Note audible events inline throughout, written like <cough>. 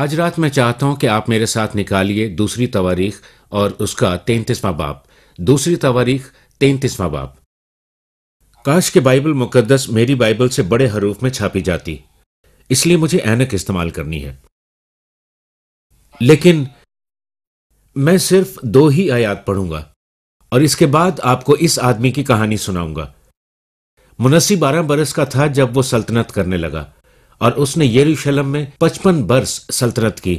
आज रात मैं चाहता हूं कि आप मेरे साथ निकालिए दूसरी तवारीख और उसका तैंतीसवां बाप दूसरी तवारीख तैंतीसवां बाप काश के बाइबल मुकद्दस मेरी बाइबल से बड़े हरूफ में छापी जाती इसलिए मुझे एनक इस्तेमाल करनी है लेकिन मैं सिर्फ दो ही आयात पढ़ूंगा और इसके बाद आपको इस आदमी की कहानी सुनाऊंगा मुनसी बारह बरस का था जब वो सल्तनत करने लगा और उसने यरूशलेम में पचपन बर्स सल्तनत की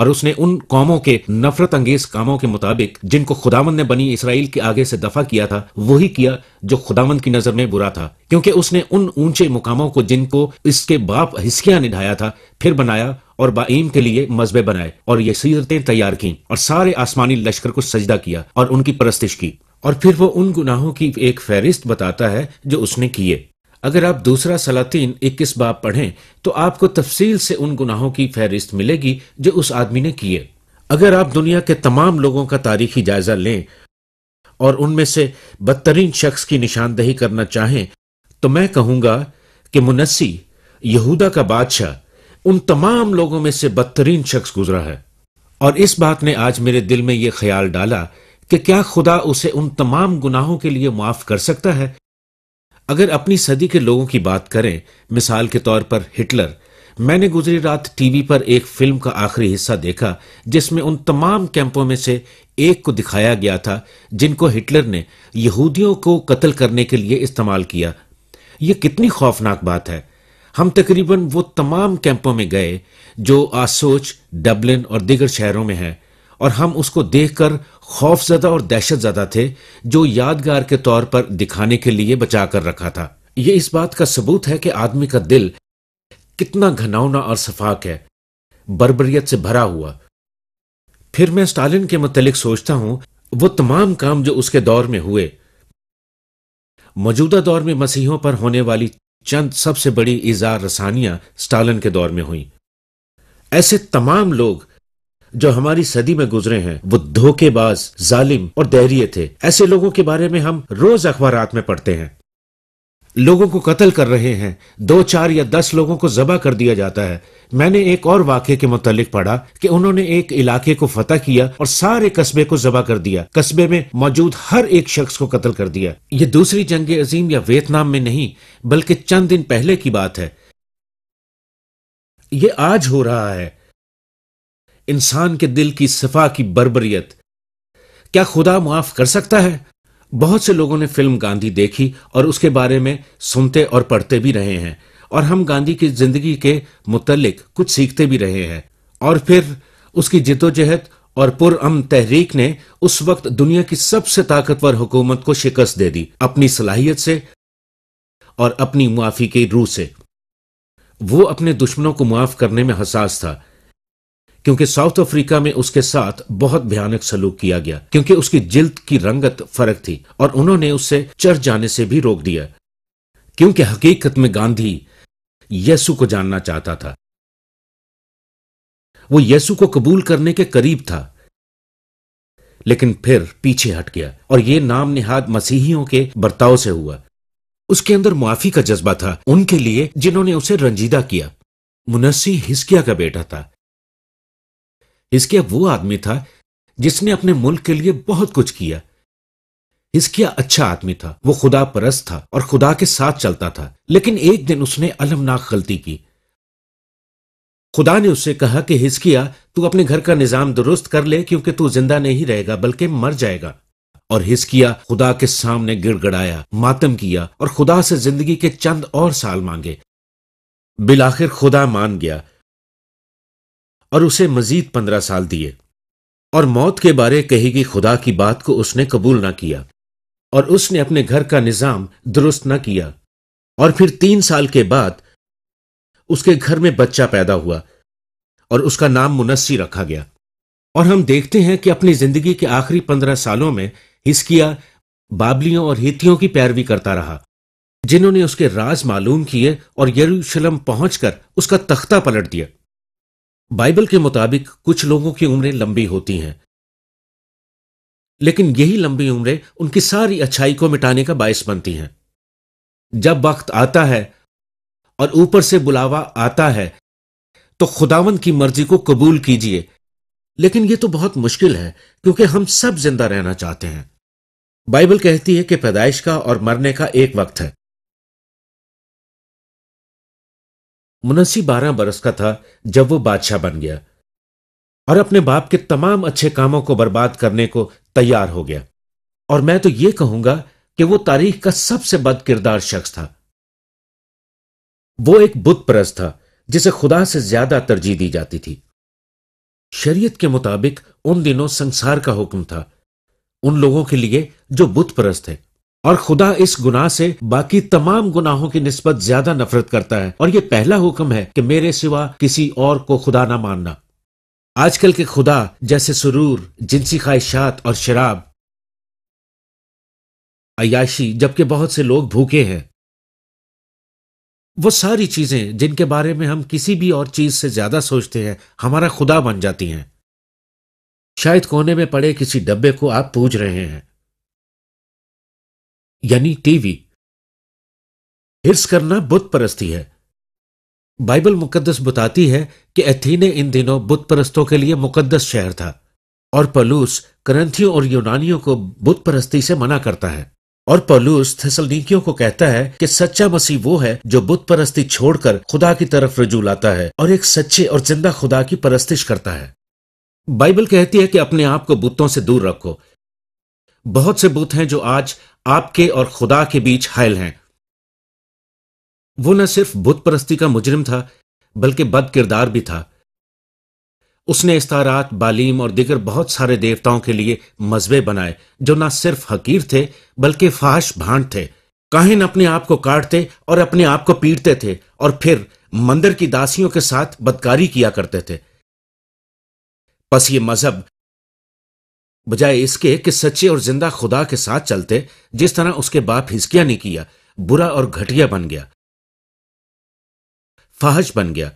और उसने उन कौमों के नफरत अंगेज कामों के मुताबिक जिनको खुदावन ने बनी इसराइल के आगे से दफा किया था वही किया जो खुदावन की नजर में बुरा था क्योंकि उसने उन ऊंचे मुकामों को जिनको इसके बाप हिस्किया ने ढाया था फिर बनाया और बाइम के लिए मजबे बनाए और ये सीरतें तैयार की और सारे आसमानी लश्कर को सजदा किया और उनकी परस्तिश की और फिर वो उन गुनाहों की एक फहरिस्त बताता है जो उसने किए अगर आप दूसरा सलातीन इक्कीस बाब पढ़ें तो आपको तफसील से उन गुनाहों की फहरिस्त मिलेगी जो उस आदमी ने किए अगर आप दुनिया के तमाम लोगों का तारीखी जायजा लें और उनमें से बदतरीन शख्स की निशानदही करना चाहें तो मैं कहूंगा कि मुनस्सी यहूदा का बादशाह उन तमाम लोगों में से बदतरीन शख्स गुजरा है और इस बात ने आज मेरे दिल में यह ख्याल डाला कि क्या खुदा उसे उन तमाम गुनाहों के लिए माफ कर सकता है अगर अपनी सदी के लोगों की बात करें मिसाल के तौर पर हिटलर मैंने गुजरी रात टीवी पर एक फिल्म का आखिरी हिस्सा देखा जिसमें उन तमाम कैंपों में से एक को दिखाया गया था जिनको हिटलर ने यहूदियों को कत्ल करने के लिए इस्तेमाल किया यह कितनी खौफनाक बात है हम तकरीबन वो तमाम कैंपों में गए जो आसोच डबलिन और दीगर शहरों में हैं और हम उसको देखकर खौफजदा और दहशतजदा थे जो यादगार के तौर पर दिखाने के लिए बचा कर रखा था यह इस बात का सबूत है कि आदमी का दिल कितना घनौना और सफाक है बर्बरियत से भरा हुआ फिर मैं स्टालिन के मतलब सोचता हूं वो तमाम काम जो उसके दौर में हुए मौजूदा दौर में मसीहों पर होने वाली चंद सबसे बड़ी इजार रसानियां स्टालिन के दौर में हुई ऐसे तमाम लोग जो हमारी सदी में गुजरे हैं वो धोखेबाज जालिम और दहरिये थे ऐसे लोगों के बारे में हम रोज अखबार में पढ़ते हैं लोगों को कत्ल कर रहे हैं दो चार या दस लोगों को जबा कर दिया जाता है मैंने एक और वाक्य के मुतालिक पढ़ा कि उन्होंने एक इलाके को फतेह किया और सारे कस्बे को जबा कर दिया कस्बे में मौजूद हर एक शख्स को कत्ल कर दिया ये दूसरी जंग अजीम या वियतनाम में नहीं बल्कि चंद दिन पहले की बात है ये आज हो रहा है इंसान के दिल की सफा की बर्बरियत क्या खुदा मुआफ कर सकता है बहुत से लोगों ने फिल्म गांधी देखी और उसके बारे में सुनते और पढ़ते भी रहे हैं और हम गांधी की जिंदगी के मुतलिक कुछ सीखते भी रहे हैं और फिर उसकी जिदोजहद और पुरअम तहरीक ने उस वक्त दुनिया की सबसे ताकतवर हुकूमत को शिकस्त दे दी अपनी सलाहियत से और अपनी मुआफी की रूह से वो अपने दुश्मनों को मुआफ करने में हसास था क्योंकि साउथ अफ्रीका में उसके साथ बहुत भयानक सलूक किया गया क्योंकि उसकी जिल्द की रंगत फर्क थी और उन्होंने उससे चर्च जाने से भी रोक दिया क्योंकि हकीकत में गांधी यसु को जानना चाहता था वो यसु को कबूल करने के करीब था लेकिन फिर पीछे हट गया और यह नाम निहाद मसीहियों के बर्ताव से हुआ उसके अंदर मुआफी का जज्बा था उनके लिए जिन्होंने उसे रंजीदा किया मुनसी हिस्किया का बेटा था हिस्किया वो आदमी था जिसने अपने मुल्क के लिए बहुत कुछ किया हिस्किया अच्छा आदमी था वो खुदा परस्त था और खुदा के साथ चलता था लेकिन एक दिन उसने अलमनाक गलती की खुदा ने उससे कहा कि हिस्किया तू अपने घर का निजाम दुरुस्त कर ले क्योंकि तू जिंदा नहीं रहेगा बल्कि मर जाएगा और हिस्किया खुदा के सामने गिड़गड़ाया मातम किया और खुदा से जिंदगी के चंद और साल मांगे बिलाखिर खुदा मान गया और उसे मजीद पंद्रह साल दिए और मौत के बारे कही गई खुदा की बात को उसने कबूल ना किया और उसने अपने घर का निजाम दुरुस्त ना किया और फिर तीन साल के बाद उसके घर में बच्चा पैदा हुआ और उसका नाम मुनस्सी रखा गया और हम देखते हैं कि अपनी जिंदगी के आखिरी पंद्रह सालों में हिस्किया बाबलियों और हितियों की पैरवी करता रहा जिन्होंने उसके राज मालूम किए और यरूशलम पहुंचकर उसका तख्ता पलट दिया बाइबल के मुताबिक कुछ लोगों की उम्रें लंबी होती हैं लेकिन यही लंबी उम्रें उनकी सारी अच्छाई को मिटाने का बायस बनती हैं जब वक्त आता है और ऊपर से बुलावा आता है तो खुदावन की मर्जी को कबूल कीजिए लेकिन यह तो बहुत मुश्किल है क्योंकि हम सब जिंदा रहना चाहते हैं बाइबल कहती है कि पैदाइश का और मरने का एक वक्त है मुनसी बारह बरस का था जब वो बादशाह बन गया और अपने बाप के तमाम अच्छे कामों को बर्बाद करने को तैयार हो गया और मैं तो यह कहूंगा कि वो तारीख का सबसे बद किरदार शख्स था वो एक बुत परस था जिसे खुदा से ज्यादा तरजीह दी जाती थी शरीयत के मुताबिक उन दिनों संसार का हुक्म था उन लोगों के लिए जो बुत परस्त थे और खुदा इस गुनाह से बाकी तमाम गुनाहों की नस्बत ज्यादा नफरत करता है और ये पहला हुक्म है कि मेरे सिवा किसी और को खुदा ना मानना आजकल के खुदा जैसे सुरूर जिनसी ख्वाहिशात और शराब अयाशी जबकि बहुत से लोग भूखे हैं वो सारी चीजें जिनके बारे में हम किसी भी और चीज से ज्यादा सोचते हैं हमारा खुदा बन जाती हैं शायद कोने में पड़े किसी डब्बे को आप पूज रहे हैं यानी टीवी हिर्स करना बुत परस्ती है बाइबल मुकद्दस बताती है कि एथीने इन दिनों बुत परस्तों के लिए मुकद्दस शहर था और पलूस करंथियों और यूनानियों को बुत परस्ती से मना करता है और पलूस थेसलनीकियों को कहता है कि सच्चा मसीह वो है जो बुत परस्ती छोड़कर खुदा की तरफ रजू लाता है और एक सच्चे और जिंदा खुदा की परस्तिश करता है बाइबल कहती है कि अपने आप को बुतों से दूर रखो बहुत से बुत हैं जो आज आपके और खुदा के बीच हायल हैं वो न सिर्फ बुत परस्ती का मुजरिम था बल्कि बद किरदार भी था उसने इस्तारात बालीम और दिगर बहुत सारे देवताओं के लिए मजबे बनाए जो न सिर्फ हकीर थे बल्कि फाश भांड थे काहिन अपने आप को काटते और अपने आप को पीटते थे और फिर मंदिर की दासियों के साथ बदकारी किया करते थे बस ये मजहब बजाय इसके कि सच्चे और जिंदा खुदा के साथ चलते जिस तरह उसके बाप हिस्किया ने किया बुरा और घटिया बन गया फाहश बन गया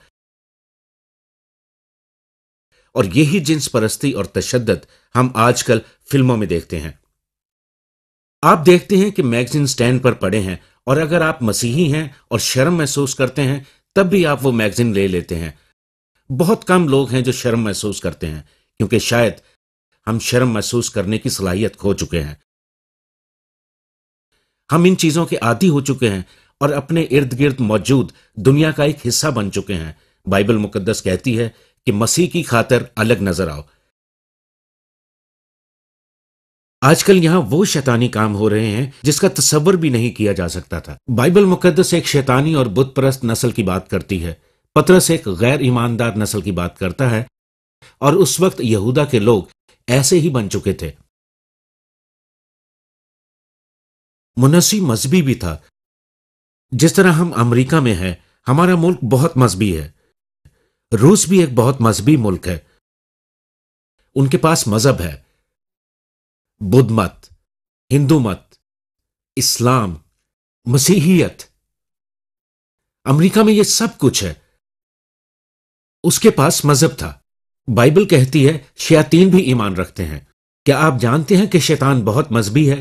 और यही जिन्स परस्ती और तशद हम आजकल फिल्मों में देखते हैं आप देखते हैं कि मैगजीन स्टैंड पर पड़े हैं और अगर आप मसीही हैं और शर्म महसूस करते हैं तब भी आप वो मैगजीन ले लेते हैं बहुत कम लोग हैं जो शर्म महसूस करते हैं क्योंकि शायद हम शर्म महसूस करने की सलाहियत खो चुके हैं हम इन चीजों के आदि हो चुके हैं और अपने इर्द गिर्द मौजूद दुनिया का एक हिस्सा बन चुके हैं बाइबल मुकद्दस कहती है कि मसीह की खातर अलग नजर आओ आजकल यहां वो शैतानी काम हो रहे हैं जिसका तस्वर भी नहीं किया जा सकता था बाइबल मुकद्दस एक शैतानी और बुतप्रस्त नस्ल की बात करती है पत्रस एक गैर ईमानदार नस्ल की बात करता है और उस वक्त यहूदा के लोग ऐसे ही बन चुके थे मुनसी मजहबी भी था जिस तरह हम अमेरिका में हैं हमारा मुल्क बहुत मजहबी है रूस भी एक बहुत मजहबी मुल्क है उनके पास मजहब है बुद्ध मत हिंदू मत इस्लाम मसीहियत अमेरिका में यह सब कुछ है उसके पास मजहब था बाइबल कहती है शयातीन भी ईमान रखते हैं क्या आप जानते हैं कि शैतान बहुत मजहबी है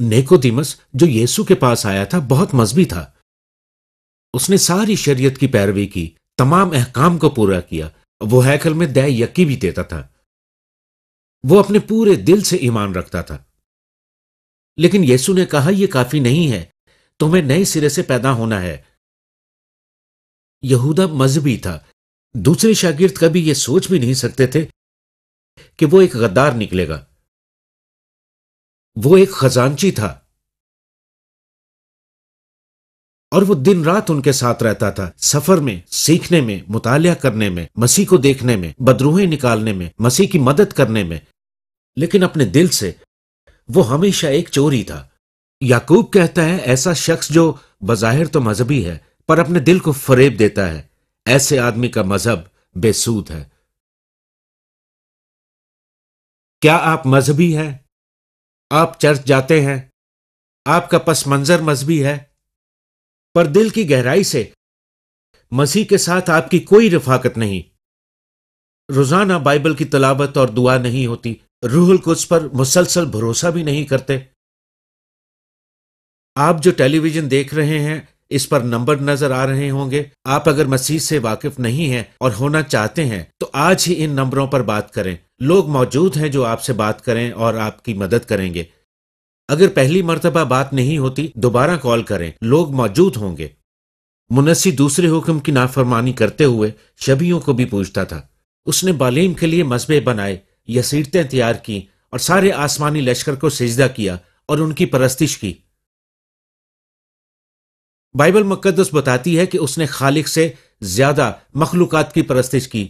नेकोदीमस जो यीशु के पास आया था बहुत मजहबी था उसने सारी शरीयत की पैरवी की तमाम अहकाम को पूरा किया वो हैकल में दया यकी भी देता था वो अपने पूरे दिल से ईमान रखता था लेकिन यीशु ने कहा यह काफी नहीं है तुम्हें नए सिरे से पैदा होना है यहूदा मजहबी था दूसरे शागिर्द कभी यह सोच भी नहीं सकते थे कि वो एक गद्दार निकलेगा वो एक खजांची था और वो दिन रात उनके साथ रहता था सफर में सीखने में मुताया करने में मसीह को देखने में बदरूहें निकालने में मसीह की मदद करने में लेकिन अपने दिल से वो हमेशा एक चोरी था याकूब कहता है ऐसा शख्स जो बज़ाहिर तो मजहबी है पर अपने दिल को फरेब देता है ऐसे आदमी का मजहब बेसूद है क्या आप मजहबी हैं आप चर्च जाते हैं आपका पस मंजर मजहबी है पर दिल की गहराई से मसीह के साथ आपकी कोई रफाकत नहीं रोजाना बाइबल की तलावत और दुआ नहीं होती रूहल कुछ पर मुसलसल भरोसा भी नहीं करते आप जो टेलीविजन देख रहे हैं इस पर नंबर नजर आ रहे होंगे आप अगर मसीह से वाकिफ नहीं हैं और होना चाहते हैं तो आज ही इन नंबरों पर बात करें लोग मौजूद हैं जो आपसे बात करें और आपकी मदद करेंगे अगर पहली मरतबा बात नहीं होती दोबारा कॉल करें लोग मौजूद होंगे मुनसी दूसरे हुक्म की नाफरमानी करते हुए शबियों को भी पूछता था उसने बालीम के लिए मजबे बनाए यसीरतें तैयार की और सारे आसमानी लश्कर को सजदा किया और उनकी परस्तिश की बाइबल मुकदस बताती है कि उसने खालिक से ज्यादा मखलूकत की परस्तिश की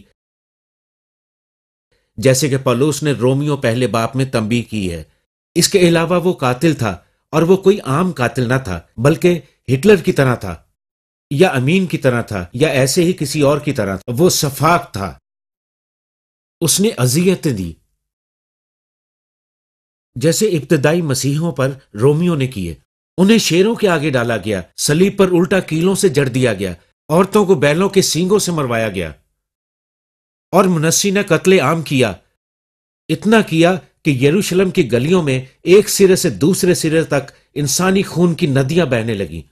जैसे कि पलूस ने रोमियो पहले बाप में तंबी की है इसके अलावा वो कातिल था और वो कोई आम कातिल ना था बल्कि हिटलर की तरह था या अमीन की तरह था या ऐसे ही किसी और की तरह था वो सफाक था उसने अजियतें दी जैसे इब्तदाई मसीहों पर रोमियो ने किए उन्हें शेरों के आगे डाला गया सलीब पर उल्टा कीलों से जड़ दिया गया औरतों को बैलों के सींगों से मरवाया गया और मुनस्सी ने कत्ले आम किया इतना किया कि यरूशलम की गलियों में एक सिरे से दूसरे सिरे तक इंसानी खून की नदियां बहने लगी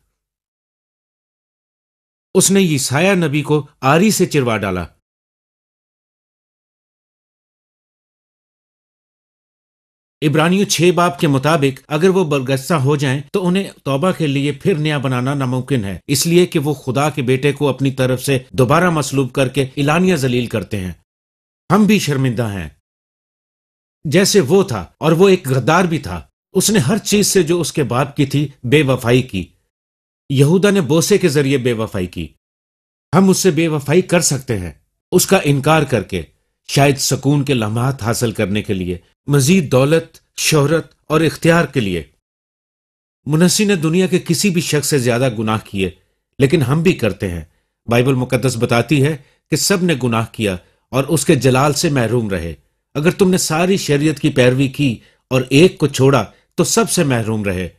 उसने ईसाया नबी को आरी से चिरवा डाला इब्रानियों छः बाप के मुताबिक अगर वो बरगस्सा हो जाएं तो उन्हें तौबा के लिए फिर नया बनाना नामुमकिन है इसलिए कि वो खुदा के बेटे को अपनी तरफ से दोबारा मसलूब करके इलानिया जलील करते हैं हम भी शर्मिंदा हैं जैसे वो था और वो एक गद्दार भी था उसने हर चीज से जो उसके बाप की थी बेवफाई की यहूदा ने बोसे के जरिए बेवफाई की हम उससे बेवफाई कर सकते हैं उसका इनकार करके शायद सुकून के लम्हात हासिल करने के लिए मजीद दौलत शोहरत और इख्तियार के लिए मुनसी ने दुनिया के किसी भी शख्स से ज्यादा गुनाह किए लेकिन हम भी करते हैं बाइबल मुकदस बताती है कि सब ने गुनाह किया और उसके जलाल से महरूम रहे अगर तुमने सारी शरीयत की पैरवी की और एक को छोड़ा तो सबसे महरूम रहे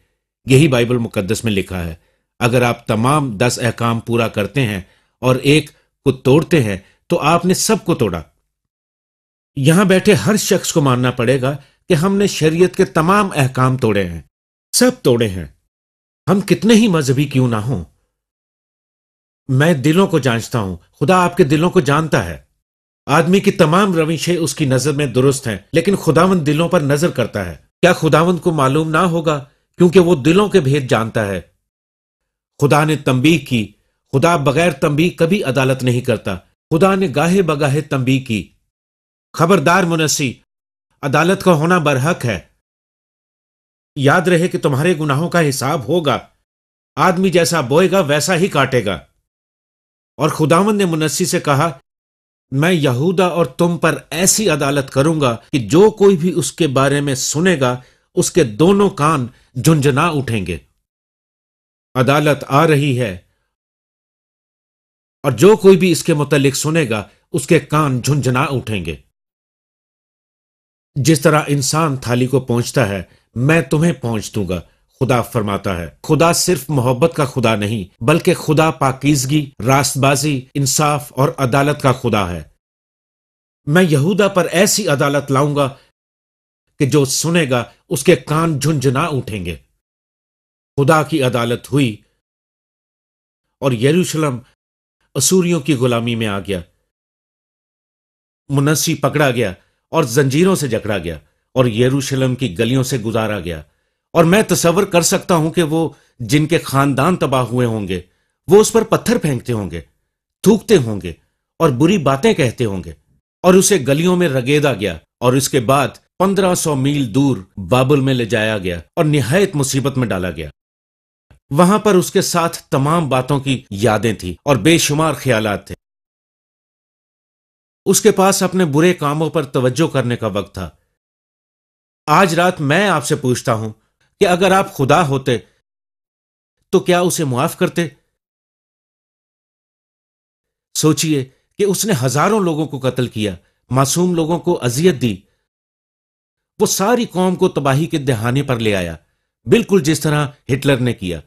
यही बाइबल मुकदस में लिखा है अगर आप तमाम दस अहकाम पूरा करते हैं और एक को तोड़ते हैं तो आपने सबको तोड़ा यहां बैठे हर शख्स को मानना पड़ेगा कि हमने शरीयत के तमाम अहकाम तोड़े हैं सब तोड़े हैं हम कितने ही मजहबी क्यों ना हों मैं दिलों को जांचता हूं खुदा आपके दिलों को जानता है आदमी की तमाम रविशें उसकी नजर में दुरुस्त हैं लेकिन खुदावन दिलों पर नजर करता है क्या खुदावन को मालूम ना होगा क्योंकि वो दिलों के भेद जानता है खुदा ने तंबी की खुदा बगैर तंबी कभी अदालत नहीं करता खुदा ने गाहे बगाहे तंबी की खबरदार मुनसी अदालत का होना बरहक है याद रहे कि तुम्हारे गुनाहों का हिसाब होगा आदमी जैसा बोएगा वैसा ही काटेगा और खुदावन ने मुनस्सी से कहा मैं यहूदा और तुम पर ऐसी अदालत करूंगा कि जो कोई भी उसके बारे में सुनेगा उसके दोनों कान झुंझुना उठेंगे अदालत आ रही है और जो कोई भी इसके मुतलिक सुनेगा उसके कान झुंझुना उठेंगे जिस तरह इंसान थाली को पहुंचता है मैं तुम्हें पहुंच दूंगा खुदा फरमाता है खुदा सिर्फ मोहब्बत का खुदा नहीं बल्कि खुदा पाकिजगी रास्तबाजी इंसाफ और अदालत का खुदा है मैं यहूदा पर ऐसी अदालत लाऊंगा कि जो सुनेगा उसके कान झुंझुना उठेंगे खुदा की अदालत हुई और यरूशलम असूरियों की गुलामी में आ गया मुनसी पकड़ा गया और जंजीरों से जकड़ा गया और यरूशलेम की गलियों से गुजारा गया और मैं तस्वर कर सकता हूं कि वो जिनके खानदान तबाह हुए होंगे वो उस पर पत्थर फेंकते होंगे थूकते होंगे और बुरी बातें कहते होंगे और उसे गलियों में रगेदा गया और उसके बाद पंद्रह सौ मील दूर बाबुल में ले जाया गया और निहायत मुसीबत में डाला गया वहां पर उसके साथ तमाम बातों की यादें थी और बेशुमार ख्याल थे उसके पास अपने बुरे कामों पर तवज्जो करने का वक्त था आज रात मैं आपसे पूछता हूं कि अगर आप खुदा होते तो क्या उसे मुआफ करते सोचिए कि उसने हजारों लोगों को कत्ल किया मासूम लोगों को अजियत दी वो सारी कौम को तबाही के दहाने पर ले आया बिल्कुल जिस तरह हिटलर ने किया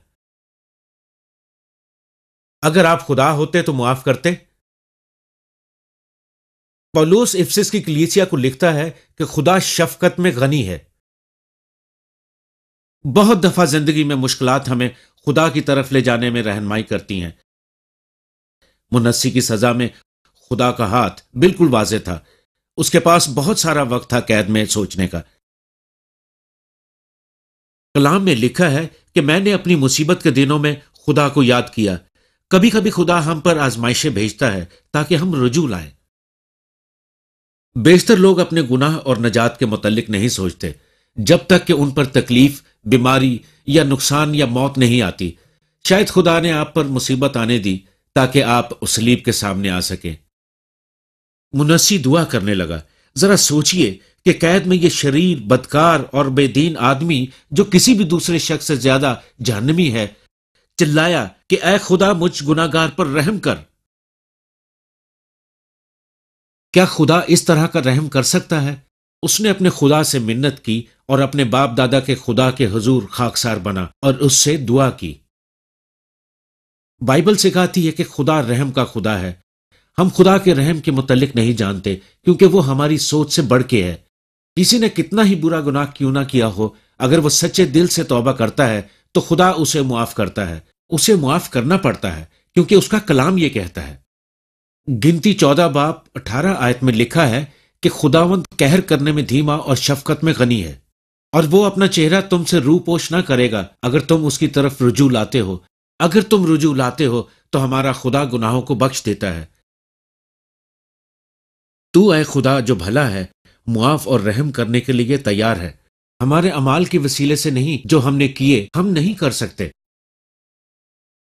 अगर आप खुदा होते तो मुआफ करते पलूस इफ्सिस की कलीसिया को लिखता है कि खुदा शफकत में गनी है बहुत दफा जिंदगी में मुश्किल हमें खुदा की तरफ ले जाने में रहनमाई करती हैं मुनस्सी की सजा में खुदा का हाथ बिल्कुल वाजे था उसके पास बहुत सारा वक्त था कैद में सोचने का कलाम में लिखा है कि मैंने अपनी मुसीबत के दिनों में खुदा को याद किया कभी कभी खुदा हम पर आजमाइशें भेजता है ताकि हम रुजू लाएं बेशतर लोग अपने गुनाह और नजात के मतलब नहीं सोचते जब तक कि उन पर तकलीफ बीमारी या नुकसान या मौत नहीं आती शायद खुदा ने आप पर मुसीबत आने दी ताकि आप उसलीब के सामने आ सकें मुनसी दुआ करने लगा जरा सोचिए कि कैद में ये शरीर बदकार और बेदीन आदमी जो किसी भी दूसरे शख्स से ज्यादा जहनमी है चिल्लाया कि ए खुदा मुझ गुनागार पर रहम कर क्या खुदा इस तरह का रहम कर सकता है उसने अपने खुदा से मिन्नत की और अपने बाप दादा के खुदा के हजूर खाकसार बना और उससे दुआ की बाइबल सिखाती है कि खुदा रहम का खुदा है हम खुदा के रहम के मुतलिक नहीं जानते क्योंकि वो हमारी सोच से बढ़ के है किसी ने कितना ही बुरा गुनाह क्यों ना किया हो अगर वो सच्चे दिल से तौबा करता है तो खुदा उसे मुआफ करता है उसे मुआफ करना पड़ता है क्योंकि उसका कलाम ये कहता है गिनती चौदह बाप अठारह आयत में लिखा है कि खुदावंत कहर करने में धीमा और शफकत में गनी है और वो अपना चेहरा तुमसे रूपोश ना करेगा अगर तुम उसकी तरफ रुजू लाते हो अगर तुम रुजू लाते हो तो हमारा खुदा गुनाहों को बख्श देता है तू ए खुदा जो भला है मुआफ और रहम करने के लिए तैयार है हमारे अमाल के वसीले से नहीं जो हमने किए हम नहीं कर सकते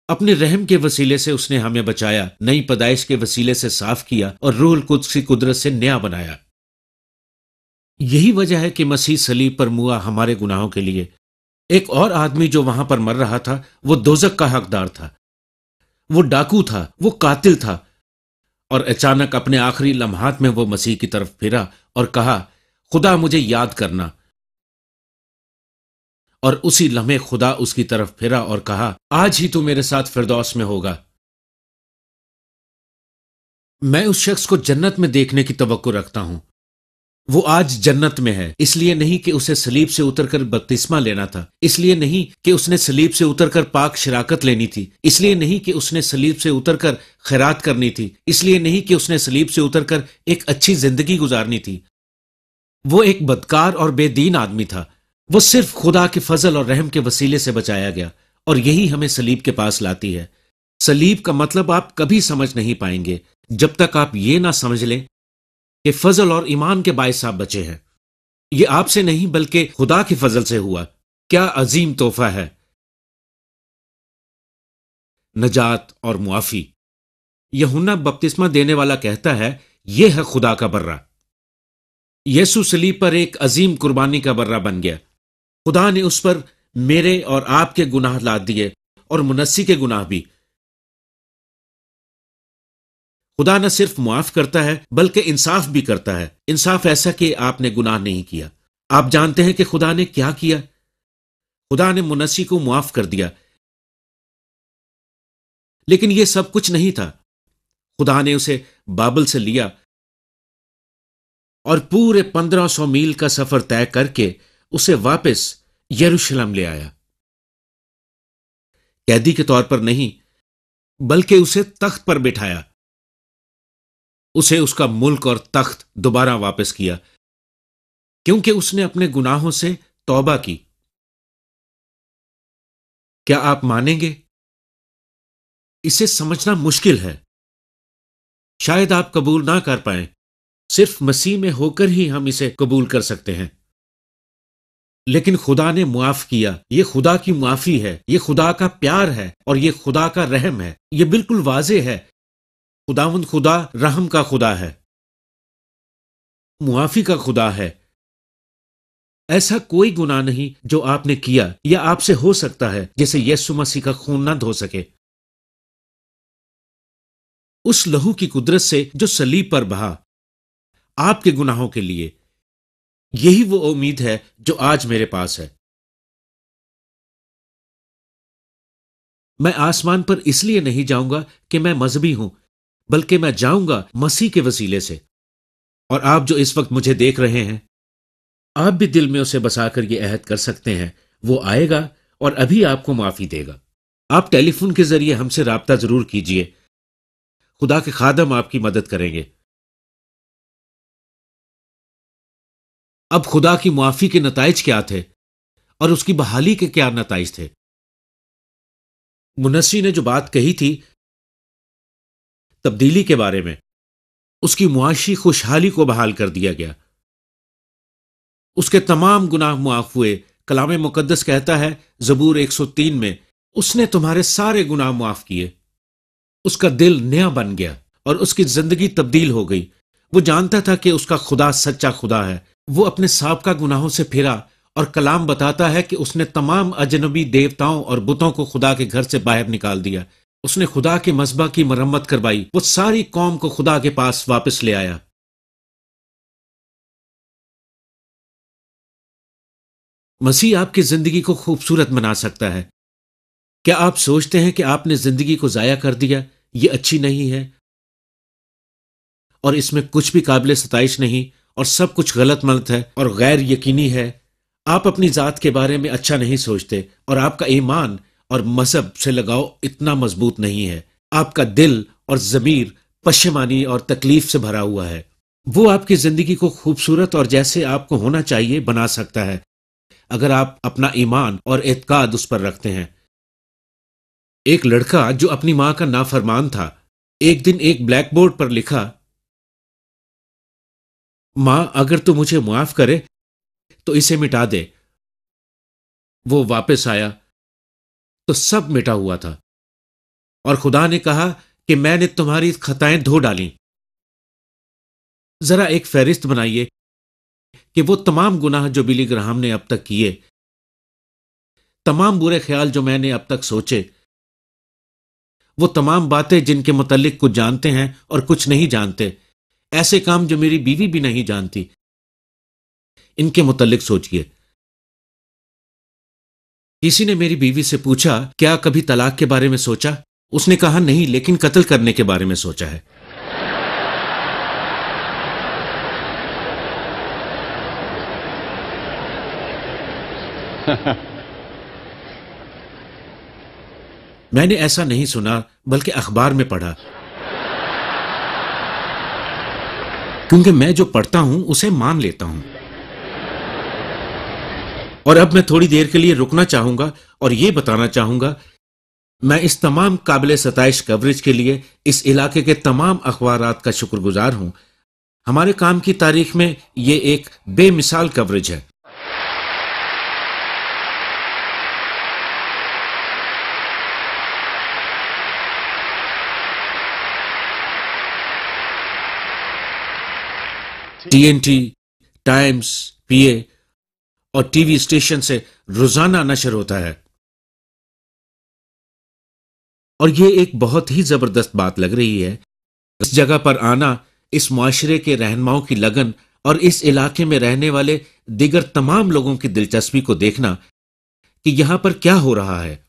अपने रहम के वसीले से उसने हमें बचाया नई पदाइश के वसीले से साफ किया और रोहल कुद्स की कुदरत से नया बनाया यही वजह है कि मसीह सलीब पर मुआ हमारे गुनाहों के लिए एक और आदमी जो वहां पर मर रहा था वो दोजक का हकदार था वो डाकू था वो कातिल था और अचानक अपने आखिरी लम्हात में वो मसीह की तरफ फिरा और कहा खुदा मुझे याद करना और उसी लम्हे खुदा उसकी तरफ फिरा और कहा आज ही तू मेरे साथ फिरदौस में होगा मैं उस शख्स को जन्नत में देखने की तो रखता हूं वो आज जन्नत में है इसलिए नहीं कि उसे सलीब से उतरकर बपतिस्मा लेना था इसलिए नहीं कि उसने सलीब से उतरकर पाक शराकत लेनी थी इसलिए नहीं कि उसने सलीब से उतरकर खैरात करनी थी इसलिए नहीं कि उसने सलीब से उतरकर एक अच्छी जिंदगी गुजारनी थी वो एक बदकार और बेदीन आदमी था वो सिर्फ खुदा के फजल और रहम के वसीले से बचाया गया और यही हमें सलीब के पास लाती है सलीब का मतलब आप कभी समझ नहीं पाएंगे जब तक आप ये ना समझ लें कि फजल और ईमान के बायस आप बचे हैं ये आपसे नहीं बल्कि खुदा के फजल से हुआ क्या अजीम तोहफा है नजात और मुआफी यहुना बपतिस्मा देने वाला कहता है यह है खुदा का बर्रा यसु सलीब पर एक अजीम कुर्बानी का बर्रा बन गया खुदा ने उस पर मेरे और आपके गुनाह लाद दिए और मुनस्सी के गुनाह भी खुदा न सिर्फ मुआफ करता है बल्कि इंसाफ भी करता है इंसाफ ऐसा कि आपने गुनाह नहीं किया आप जानते हैं कि खुदा ने क्या किया खुदा ने मुनसी को मुआफ कर दिया लेकिन यह सब कुछ नहीं था खुदा ने उसे बाबल से लिया और पूरे पंद्रह सौ मील का सफर तय करके उसे वापस यरूशलेम ले आया कैदी के तौर पर नहीं बल्कि उसे तख्त पर बिठाया उसे उसका मुल्क और तख्त दोबारा वापस किया क्योंकि उसने अपने गुनाहों से तौबा की क्या आप मानेंगे इसे समझना मुश्किल है शायद आप कबूल ना कर पाए सिर्फ मसीह में होकर ही हम इसे कबूल कर सकते हैं लेकिन खुदा ने मुआफ किया ये खुदा की मुआफी है ये खुदा का प्यार है और ये खुदा का रहम है ये बिल्कुल वाजे है खुदावंद खुदा रहम का खुदा है मुआफी का खुदा है ऐसा कोई गुना नहीं जो आपने किया या आपसे हो सकता है जैसे यसु मसीह का खून ना धो सके उस लहू की कुदरत से जो सलीब पर बहा आपके गुनाहों के लिए यही वो उम्मीद है जो आज मेरे पास है मैं आसमान पर इसलिए नहीं जाऊंगा कि मैं मजहबी हूं बल्कि मैं जाऊंगा मसीह के वसीले से और आप जो इस वक्त मुझे देख रहे हैं आप भी दिल में उसे बसाकर यह अहद कर सकते हैं वो आएगा और अभी आपको माफी देगा आप टेलीफोन के जरिए हमसे रबता जरूर कीजिए खुदा के खादम आपकी मदद करेंगे अब खुदा की मुआफ़ी के नतज क्या थे और उसकी बहाली के क्या नतज थे मुनस्सी ने जो बात कही थी तब्दीली के बारे में उसकी मुआशी खुशहाली को बहाल कर दिया गया उसके तमाम गुनाह मुआफ हुए कलाम मुकदस कहता है जबूर 103 में उसने तुम्हारे सारे गुनाह मुआफ किए उसका दिल नया बन गया और उसकी जिंदगी तब्दील हो गई वो जानता था कि उसका खुदा सच्चा खुदा है वो अपने सबका का गुनाहों से फिरा और कलाम बताता है कि उसने तमाम अजनबी देवताओं और बुतों को खुदा के घर से बाहर निकाल दिया उसने खुदा के मजबा की मरम्मत करवाई वो सारी कौम को खुदा के पास वापस ले आया मसीह आपकी जिंदगी को खूबसूरत बना सकता है क्या आप सोचते हैं कि आपने जिंदगी को जाया कर दिया ये अच्छी नहीं है और इसमें कुछ भी काबिल सताइश नहीं और सब कुछ गलत मलत है और गैर यकीनी है आप अपनी ज़ात के बारे में अच्छा नहीं सोचते और आपका ईमान और मजहब से लगाव इतना मजबूत नहीं है आपका दिल और जमीर पशमानी और तकलीफ से भरा हुआ है वो आपकी जिंदगी को खूबसूरत और जैसे आपको होना चाहिए बना सकता है अगर आप अपना ईमान और एतकाद उस पर रखते हैं एक लड़का जो अपनी मां का नाफरमान था एक दिन एक ब्लैक बोर्ड पर लिखा मां अगर तू मुझे माफ करे तो इसे मिटा दे वो वापस आया तो सब मिटा हुआ था और खुदा ने कहा कि मैंने तुम्हारी खताएं धो डाली जरा एक फहरिस्त बनाइए कि वो तमाम गुनाह जो बिली ग्राहम ने अब तक किए तमाम बुरे ख्याल जो मैंने अब तक सोचे वो तमाम बातें जिनके मुतलिक कुछ जानते हैं और कुछ नहीं जानते ऐसे काम जो मेरी बीवी भी नहीं जानती इनके मुतलिक सोचिए किसी ने मेरी बीवी से पूछा क्या कभी तलाक के बारे में सोचा उसने कहा नहीं लेकिन कत्ल करने के बारे में सोचा है <laughs> मैंने ऐसा नहीं सुना बल्कि अखबार में पढ़ा क्योंकि मैं जो पढ़ता हूं उसे मान लेता हूं और अब मैं थोड़ी देर के लिए रुकना चाहूंगा और यह बताना चाहूंगा मैं इस तमाम काबिल सतश कवरेज के लिए इस इलाके के तमाम अखबार का शुक्रगुजार हूं हमारे काम की तारीख में ये एक बेमिसाल कवरेज है टीएनटी टाइम्स पीए और टीवी स्टेशन से रोजाना नशर होता है और यह एक बहुत ही जबरदस्त बात लग रही है इस जगह पर आना इस माशरे के रहनमाओं की लगन और इस इलाके में रहने वाले दिगर तमाम लोगों की दिलचस्पी को देखना कि यहां पर क्या हो रहा है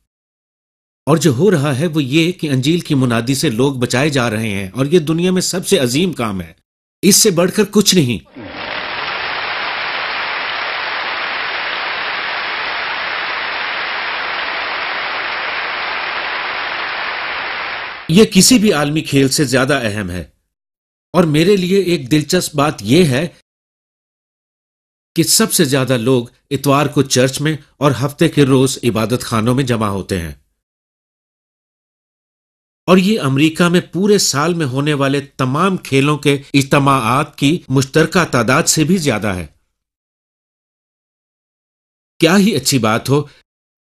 और जो हो रहा है वो ये कि अंजील की मुनादी से लोग बचाए जा रहे हैं और ये दुनिया में सबसे अजीम काम है इससे बढ़कर कुछ नहीं यह किसी भी आलमी खेल से ज्यादा अहम है और मेरे लिए एक दिलचस्प बात यह है कि सबसे ज्यादा लोग इतवार को चर्च में और हफ्ते के रोज इबादत खानों में जमा होते हैं और ये अमेरिका में पूरे साल में होने वाले तमाम खेलों के इज्तम की मुश्तर तादाद से भी ज्यादा है क्या ही अच्छी बात हो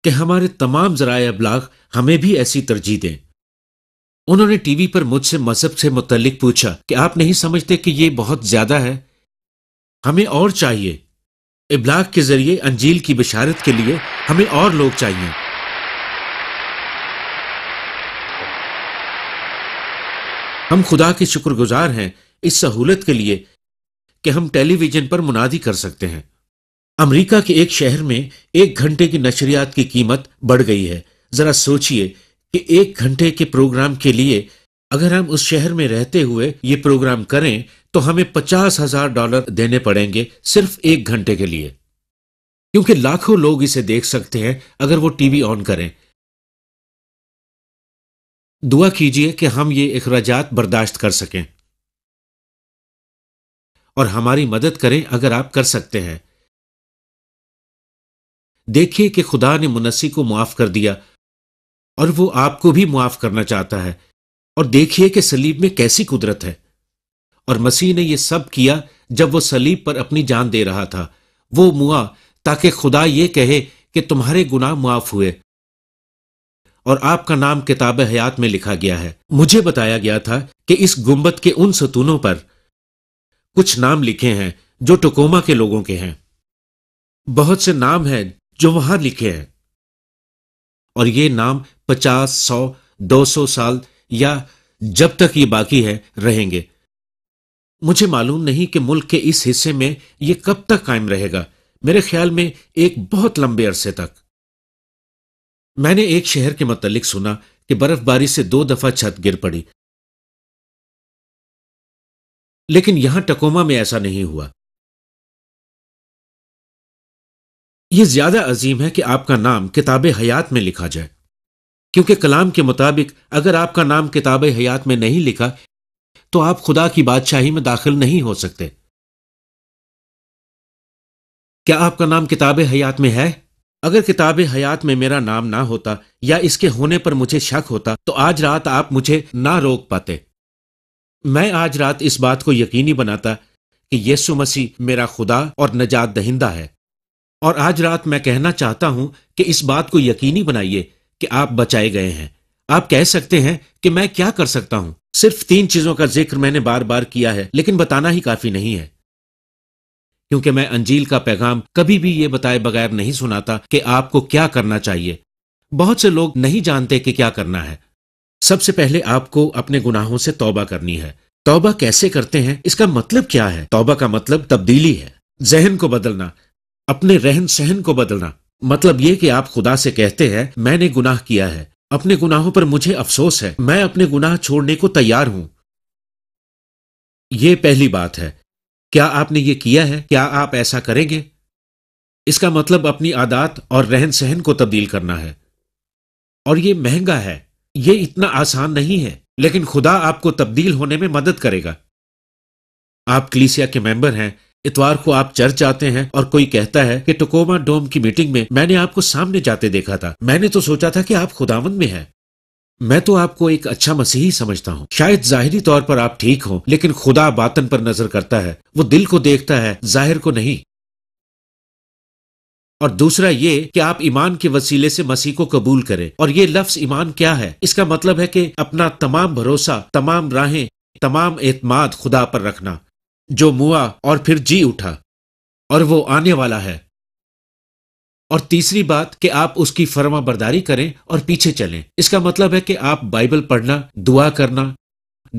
कि हमारे तमाम जरा अबलाग हमें भी ऐसी तरजीह दें उन्होंने टीवी पर मुझसे मजहब से मुतलिक पूछा कि आप नहीं समझते कि यह बहुत ज्यादा है हमें और चाहिए इबलाग के जरिए अंजील की बिशारत के लिए हमें और लोग चाहिए हम खुदा के शुक्रगुजार हैं इस सहूलत के लिए कि हम टेलीविजन पर मुनादी कर सकते हैं अमेरिका के एक शहर में एक घंटे की नशरियात की कीमत बढ़ गई है जरा सोचिए कि एक घंटे के प्रोग्राम के लिए अगर हम उस शहर में रहते हुए ये प्रोग्राम करें तो हमें पचास हजार डॉलर देने पड़ेंगे सिर्फ एक घंटे के लिए क्योंकि लाखों लोग इसे देख सकते हैं अगर वो टीवी ऑन करें दुआ कीजिए कि हम ये अखराजात बर्दाश्त कर सकें और हमारी मदद करें अगर आप कर सकते हैं देखिए कि खुदा ने मुनसी को मुआफ कर दिया और वो आपको भी मुआफ करना चाहता है और देखिए कि सलीब में कैसी कुदरत है और मसीह ने यह सब किया जब वो सलीब पर अपनी जान दे रहा था वो मुआ ताकि खुदा ये कहे कि तुम्हारे गुनाह मुआफ हुए और आपका नाम किताब हयात में लिखा गया है मुझे बताया गया था कि इस गुंबद के उन सतूनों पर कुछ नाम लिखे हैं जो टोकोमा के लोगों के हैं बहुत से नाम हैं जो वहां लिखे हैं और ये नाम पचास सौ दो सौ साल या जब तक ये बाकी है रहेंगे मुझे मालूम नहीं कि मुल्क के इस हिस्से में यह कब तक कायम रहेगा मेरे ख्याल में एक बहुत लंबे अरसे तक मैंने एक शहर के मतलब सुना कि बर्फबारी से दो दफा छत गिर पड़ी लेकिन यहां टकोमा में ऐसा नहीं हुआ यह ज्यादा अजीम है कि आपका नाम किताब हयात में लिखा जाए क्योंकि कलाम के मुताबिक अगर आपका नाम किताब हयात में नहीं लिखा तो आप खुदा की बादशाही में दाखिल नहीं हो सकते क्या आपका नाम किताब हयात में है अगर किताब हयात में मेरा नाम ना होता या इसके होने पर मुझे शक होता तो आज रात आप मुझे ना रोक पाते मैं आज रात इस बात को यकीनी बनाता कि यीशु मसीह मेरा खुदा और नजात दहिंदा है और आज रात मैं कहना चाहता हूं कि इस बात को यकीनी बनाइए कि आप बचाए गए हैं आप कह सकते हैं कि मैं क्या कर सकता हूं सिर्फ तीन चीजों का जिक्र मैंने बार बार किया है लेकिन बताना ही काफी नहीं है क्योंकि मैं अंजील का पैगाम कभी भी ये बताए बगैर नहीं सुनाता कि आपको क्या करना चाहिए बहुत से लोग नहीं जानते कि क्या करना है सबसे पहले आपको अपने गुनाहों से तौबा करनी है तौबा कैसे करते हैं इसका मतलब क्या है तौबा का मतलब तब्दीली है जहन को बदलना अपने रहन सहन को बदलना मतलब ये कि आप खुदा से कहते हैं मैंने गुनाह किया है अपने गुनाहों पर मुझे अफसोस है मैं अपने गुनाह छोड़ने को तैयार हूं यह पहली बात है क्या आपने ये किया है क्या आप ऐसा करेंगे इसका मतलब अपनी आदत और रहन सहन को तब्दील करना है और ये महंगा है ये इतना आसान नहीं है लेकिन खुदा आपको तब्दील होने में मदद करेगा आप क्लीसिया के मेंबर हैं इतवार को आप चर्च आते हैं और कोई कहता है कि टकोमा डोम की मीटिंग में मैंने आपको सामने जाते देखा था मैंने तो सोचा था कि आप खुदावंद में हैं मैं तो आपको एक अच्छा मसीही समझता हूँ शायद जाहिरी तौर पर आप ठीक हो लेकिन खुदा बातन पर नजर करता है वो दिल को देखता है जाहिर को नहीं और दूसरा ये कि आप ईमान के वसीले से मसीह को कबूल करें और ये लफ्ज ईमान क्या है इसका मतलब है कि अपना तमाम भरोसा तमाम राहें तमाम एतमाद खुदा पर रखना जो मुआ और फिर जी उठा और वो आने वाला है और तीसरी बात कि आप उसकी फर्मा बरदारी करें और पीछे चलें इसका मतलब है कि आप बाइबल पढ़ना दुआ करना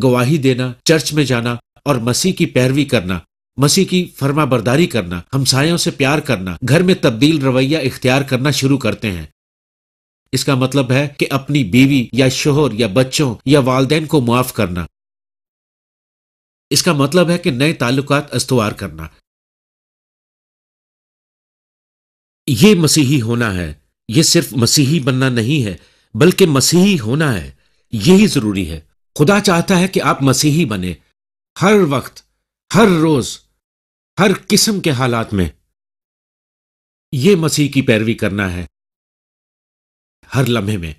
गवाही देना चर्च में जाना और मसीह की पैरवी करना मसीह की फर्मा बरदारी करना हमसायों से प्यार करना घर में तब्दील रवैया इख्तियार करना शुरू करते हैं इसका मतलब है कि अपनी बीवी या शोहर या बच्चों या वालदेन को मुआफ करना इसका मतलब है कि नए ताल्लुकात अस्तवार करना ये मसीही होना है ये सिर्फ मसीही बनना नहीं है बल्कि मसीही होना है यही जरूरी है खुदा चाहता है कि आप मसीही बने हर वक्त हर रोज हर किस्म के हालात में ये मसीह की पैरवी करना है हर लम्हे में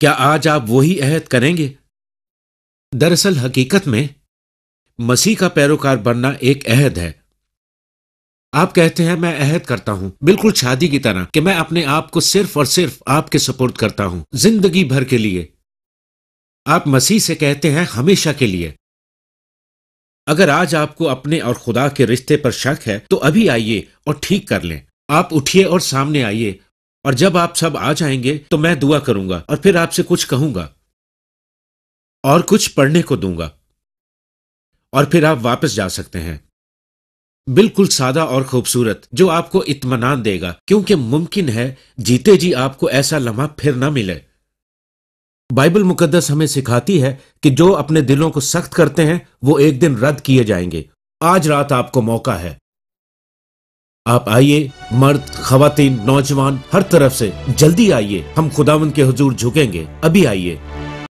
क्या आज आप वही अहद करेंगे दरअसल हकीकत में मसीह का पैरोकार बनना एक अहद है आप कहते हैं मैं अहद करता हूँ बिल्कुल शादी की तरह कि मैं अपने आप को सिर्फ और सिर्फ आपके सपोर्ट करता हूँ जिंदगी भर के लिए आप मसीह से कहते हैं हमेशा के लिए अगर आज आपको अपने और खुदा के रिश्ते पर शक है तो अभी आइए और ठीक कर लें आप उठिए और सामने आइए और जब आप सब आ जाएंगे तो मैं दुआ करूंगा और फिर आपसे कुछ कहूंगा और कुछ पढ़ने को दूंगा और फिर आप वापस जा सकते हैं बिल्कुल सादा और खूबसूरत जो आपको इतमान देगा क्योंकि मुमकिन है जीते जी आपको ऐसा लम्हा फिर ना मिले बाइबल मुकदस हमें सिखाती है कि जो अपने दिलों को सख्त करते हैं वो एक दिन रद्द किए जाएंगे आज रात आपको मौका है आप आइए मर्द खातन नौजवान हर तरफ से जल्दी आइए हम खुदावन के हुजूर झुकेंगे अभी आइए